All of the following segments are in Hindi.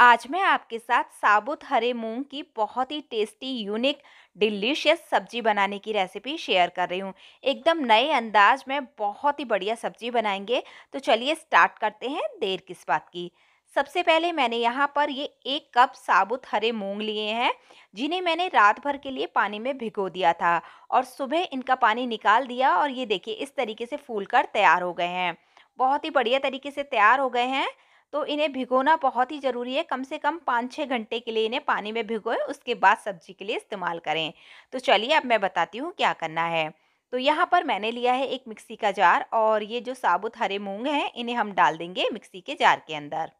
आज मैं आपके साथ साबुत हरे मूंग की बहुत ही टेस्टी यूनिक डिलीशियस सब्जी बनाने की रेसिपी शेयर कर रही हूँ एकदम नए अंदाज में बहुत ही बढ़िया सब्जी बनाएंगे तो चलिए स्टार्ट करते हैं देर किस बात की सबसे पहले मैंने यहाँ पर ये एक कप साबुत हरे मूंग लिए हैं जिन्हें मैंने रात भर के लिए पानी में भिगो दिया था और सुबह इनका पानी निकाल दिया और ये देखिए इस तरीके से फूल कर तैयार हो गए हैं बहुत ही बढ़िया तरीके से तैयार हो गए हैं तो इन्हें भिगोना बहुत ही ज़रूरी है कम से कम पाँच छः घंटे के लिए इन्हें पानी में भिगोएं उसके बाद सब्जी के लिए इस्तेमाल करें तो चलिए अब मैं बताती हूँ क्या करना है तो यहाँ पर मैंने लिया है एक मिक्सी का जार और ये जो साबुत हरे मूंग हैं इन्हें हम डाल देंगे मिक्सी के जार के अंदर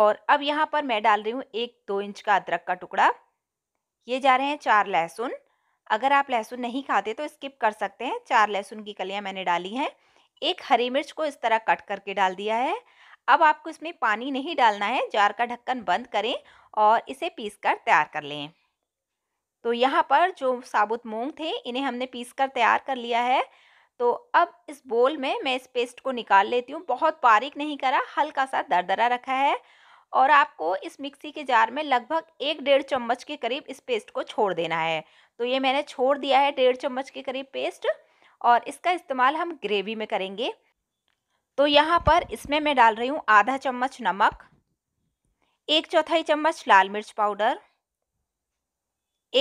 और अब यहाँ पर मैं डाल रही हूँ एक दो इंच का अदरक का टुकड़ा ये जा रहे हैं चार लहसुन अगर आप लहसुन नहीं खाते तो स्किप कर सकते हैं चार लहसुन की कलियाँ मैंने डाली हैं एक हरी मिर्च को इस तरह कट करके डाल दिया है अब आपको इसमें पानी नहीं डालना है जार का ढक्कन बंद करें और इसे पीस कर तैयार कर लें तो यहाँ पर जो साबुत मूंग थे इन्हें हमने पीस कर तैयार कर लिया है तो अब इस बोल में मैं इस पेस्ट को निकाल लेती हूँ बहुत बारीक नहीं करा हल्का सा दरदरा रखा है और आपको इस मिक्सी के जार में लगभग एक डेढ़ चम्मच के करीब इस पेस्ट को छोड़ देना है तो ये मैंने छोड़ दिया है डेढ़ चम्मच के करीब पेस्ट और इसका इस्तेमाल हम ग्रेवी में करेंगे तो यहाँ पर इसमें मैं डाल रही हूँ आधा चम्मच नमक एक चौथाई चम्मच लाल मिर्च पाउडर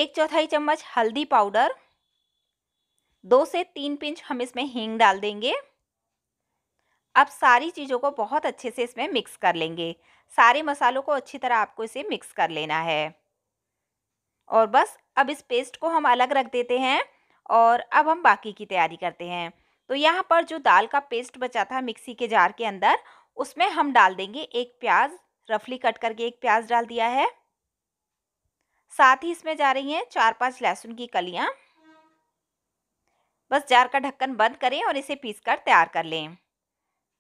एक चौथाई चम्मच हल्दी पाउडर दो से तीन पिंच हम इसमें हींग डाल देंगे अब सारी चीज़ों को बहुत अच्छे से इसमें मिक्स कर लेंगे सारे मसालों को अच्छी तरह आपको इसे मिक्स कर लेना है और बस अब इस पेस्ट को हम अलग रख देते हैं और अब हम बाकी की तैयारी करते हैं तो यहाँ पर जो दाल का पेस्ट बचा था मिक्सी के जार के अंदर उसमें हम डाल देंगे एक प्याज रफली कट करके एक प्याज डाल दिया है साथ ही इसमें जा रही हैं चार पांच लहसुन की कलियाँ बस जार का ढक्कन बंद करें और इसे पीस कर तैयार कर लें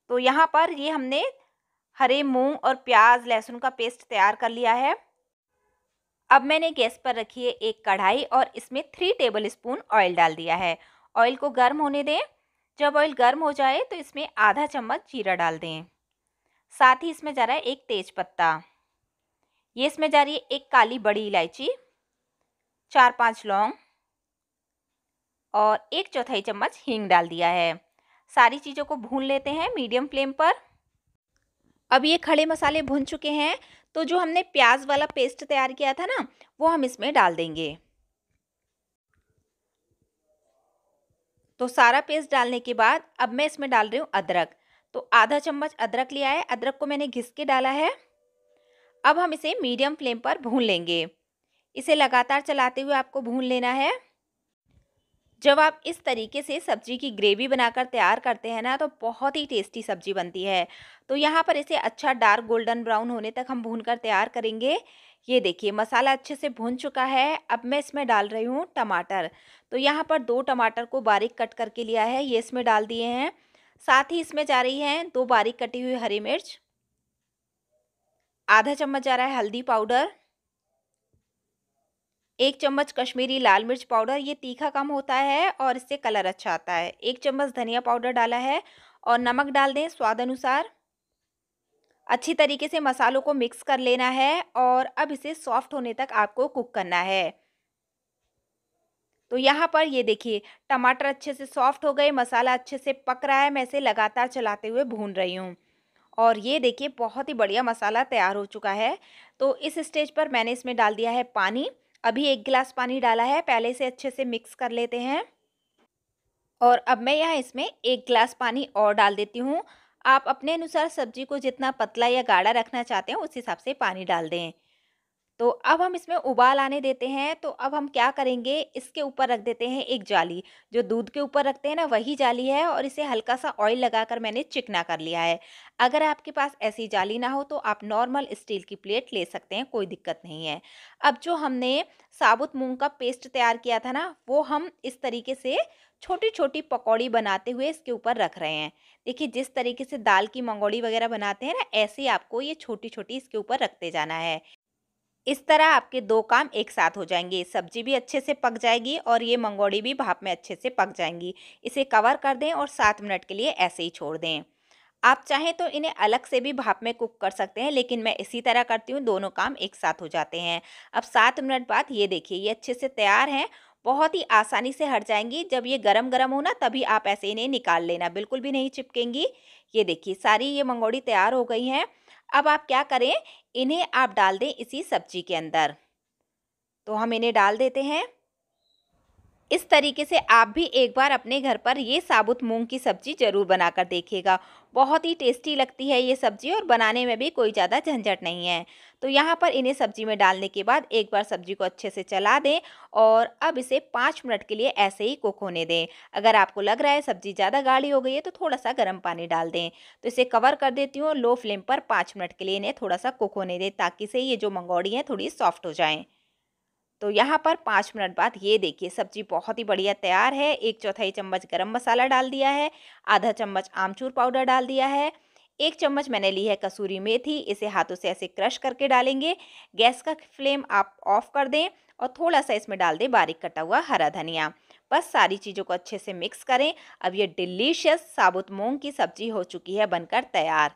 तो यहाँ पर ये हमने हरे मूंग और प्याज लहसुन का पेस्ट तैयार कर लिया है अब मैंने गैस पर रखी है एक कढ़ाई और इसमें थ्री टेबल स्पून ऑयल डाल दिया है ऑयल को गर्म होने दें जब ऑयल गर्म हो जाए तो इसमें आधा चम्मच जीरा डाल दें साथ ही इसमें जा रहा है एक तेज पत्ता ये इसमें जा रही है एक काली बड़ी इलायची चार पांच लौंग और एक चौथाई चम्मच हींग डाल दिया है सारी चीज़ों को भून लेते हैं मीडियम फ्लेम पर अब ये खड़े मसाले भुन चुके हैं तो जो हमने प्याज वाला पेस्ट तैयार किया था ना वो हम इसमें डाल देंगे तो सारा पेस्ट डालने के बाद अब मैं इसमें डाल रही हूँ अदरक तो आधा चम्मच अदरक लिया है अदरक को मैंने घिस के डाला है अब हम इसे मीडियम फ्लेम पर भून लेंगे इसे लगातार चलाते हुए आपको भून लेना है जब आप इस तरीके से सब्जी की ग्रेवी बनाकर तैयार करते हैं ना तो बहुत ही टेस्टी सब्जी बनती है तो यहाँ पर इसे अच्छा डार्क गोल्डन ब्राउन होने तक हम भून कर तैयार करेंगे ये देखिए मसाला अच्छे से भून चुका है अब मैं इसमें डाल रही हूँ टमाटर तो यहाँ पर दो टमाटर को बारीक कट करके लिया है ये इसमें डाल दिए हैं साथ ही इसमें जा रही हैं दो बारीक कटी हुई हरी मिर्च आधा चम्मच जा रहा है हल्दी पाउडर एक चम्मच कश्मीरी लाल मिर्च पाउडर ये तीखा कम होता है और इससे कलर अच्छा आता है एक चम्मच धनिया पाउडर डाला है और नमक डाल दें स्वाद अनुसार अच्छी तरीके से मसालों को मिक्स कर लेना है और अब इसे सॉफ्ट होने तक आपको कुक करना है तो यहाँ पर ये देखिए टमाटर अच्छे से सॉफ्ट हो गए मसाला अच्छे से पक रहा है मैं इसे लगातार चलाते हुए भून रही हूँ और ये देखिए बहुत ही बढ़िया मसाला तैयार हो चुका है तो इस स्टेज पर मैंने इसमें डाल दिया है पानी अभी एक गिलास पानी डाला है पहले से अच्छे से मिक्स कर लेते हैं और अब मैं यहाँ इसमें एक गिलास पानी और डाल देती हूँ आप अपने अनुसार सब्जी को जितना पतला या गाढ़ा रखना चाहते हैं उस हिसाब से पानी डाल दें तो अब हम इसमें उबाल आने देते हैं तो अब हम क्या करेंगे इसके ऊपर रख देते हैं एक जाली जो दूध के ऊपर रखते हैं ना वही जाली है और इसे हल्का सा ऑयल लगाकर मैंने चिकना कर लिया है अगर आपके पास ऐसी जाली ना हो तो आप नॉर्मल स्टील की प्लेट ले सकते हैं कोई दिक्कत नहीं है अब जो हमने साबुत मूँग का पेस्ट तैयार किया था ना वो हम इस तरीके से छोटी छोटी पकौड़ी बनाते हुए इसके ऊपर रख रहे हैं देखिए जिस तरीके से दाल की मंगोड़ी वगैरह बनाते हैं ना ऐसे ही आपको ये छोटी छोटी इसके ऊपर रखते जाना है इस तरह आपके दो काम एक साथ हो जाएंगे सब्जी भी अच्छे से पक जाएगी और ये मंगोड़ी भी भाप में अच्छे से पक जाएंगी इसे कवर कर दें और सात मिनट के लिए ऐसे ही छोड़ दें आप चाहें तो इन्हें अलग से भी भाप में कुक कर सकते हैं लेकिन मैं इसी तरह करती हूँ दोनों काम एक साथ हो जाते हैं अब सात मिनट बाद ये देखिए ये अच्छे से तैयार हैं बहुत ही आसानी से हट जाएंगी जब ये गरम गरम हो ना तभी आप ऐसे इन्हें निकाल लेना बिल्कुल भी नहीं चिपकेंगी ये देखिए सारी ये मंगोड़ी तैयार हो गई हैं अब आप क्या करें इन्हें आप डाल दें इसी सब्जी के अंदर तो हम इन्हें डाल देते हैं इस तरीके से आप भी एक बार अपने घर पर ये साबुत मूंग की सब्जी ज़रूर बनाकर देखिएगा बहुत ही टेस्टी लगती है ये सब्ज़ी और बनाने में भी कोई ज़्यादा झंझट नहीं है तो यहाँ पर इन्हें सब्ज़ी में डालने के बाद एक बार सब्ज़ी को अच्छे से चला दें और अब इसे पाँच मिनट के लिए ऐसे ही कुक होने दें अगर आपको लग रहा है सब्ज़ी ज़्यादा गाढ़ी हो गई है तो थोड़ा सा गर्म पानी डाल दें तो इसे कवर कर देती हूँ लो फ्लेम पर पाँच मिनट के लिए इन्हें थोड़ा सा कुक होने दें ताकि से ये जो मंगौड़ी हैं थोड़ी सॉफ्ट हो जाएँ तो यहाँ पर पाँच मिनट बाद ये देखिए सब्जी बहुत ही बढ़िया तैयार है एक चौथाई चम्मच गरम मसाला डाल दिया है आधा चम्मच आमचूर पाउडर डाल दिया है एक चम्मच मैंने ली है कसूरी मेथी इसे हाथों से ऐसे क्रश करके डालेंगे गैस का फ्लेम आप ऑफ कर दें और थोड़ा सा इसमें डाल दें बारीक कटा हुआ हरा धनिया बस सारी चीज़ों को अच्छे से मिक्स करें अब ये डिलीशियस साबुत मूंग की सब्जी हो चुकी है बनकर तैयार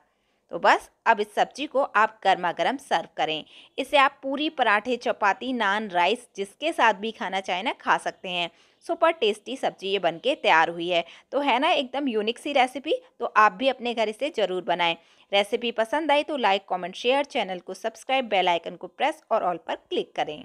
तो बस अब इस सब्जी को आप गर्मा गर्म सर्व करें इसे आप पूरी पराठे चपाती नान राइस जिसके साथ भी खाना चाहें ना खा सकते हैं सुपर टेस्टी सब्जी ये बनके तैयार हुई है तो है ना एकदम यूनिक सी रेसिपी तो आप भी अपने घर इसे ज़रूर बनाएं रेसिपी पसंद आई तो लाइक कमेंट शेयर चैनल को सब्सक्राइब बेलाइकन को प्रेस और ऑल पर क्लिक करें